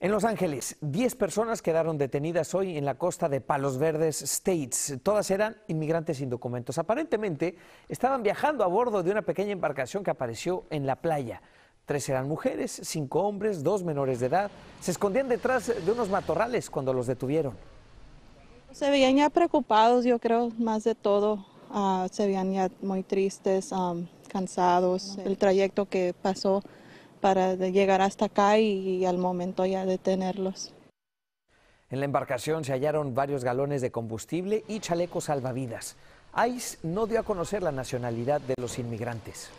En Los Ángeles, 10 personas quedaron detenidas hoy en la costa de Palos Verdes States. Todas eran inmigrantes sin documentos. Aparentemente estaban viajando a bordo de una pequeña embarcación que apareció en la playa. Tres eran mujeres, cinco hombres, dos menores de edad. Se escondían detrás de unos matorrales cuando los detuvieron. Se veían ya preocupados, yo creo, más de todo. Ah, se veían ya muy tristes, cansados. El trayecto que pasó para llegar hasta acá y, al momento ya detenerlos. En la embarcación se hallaron varios galones de combustible y chalecos salvavidas. ICE no dio a conocer la nacionalidad de los inmigrantes.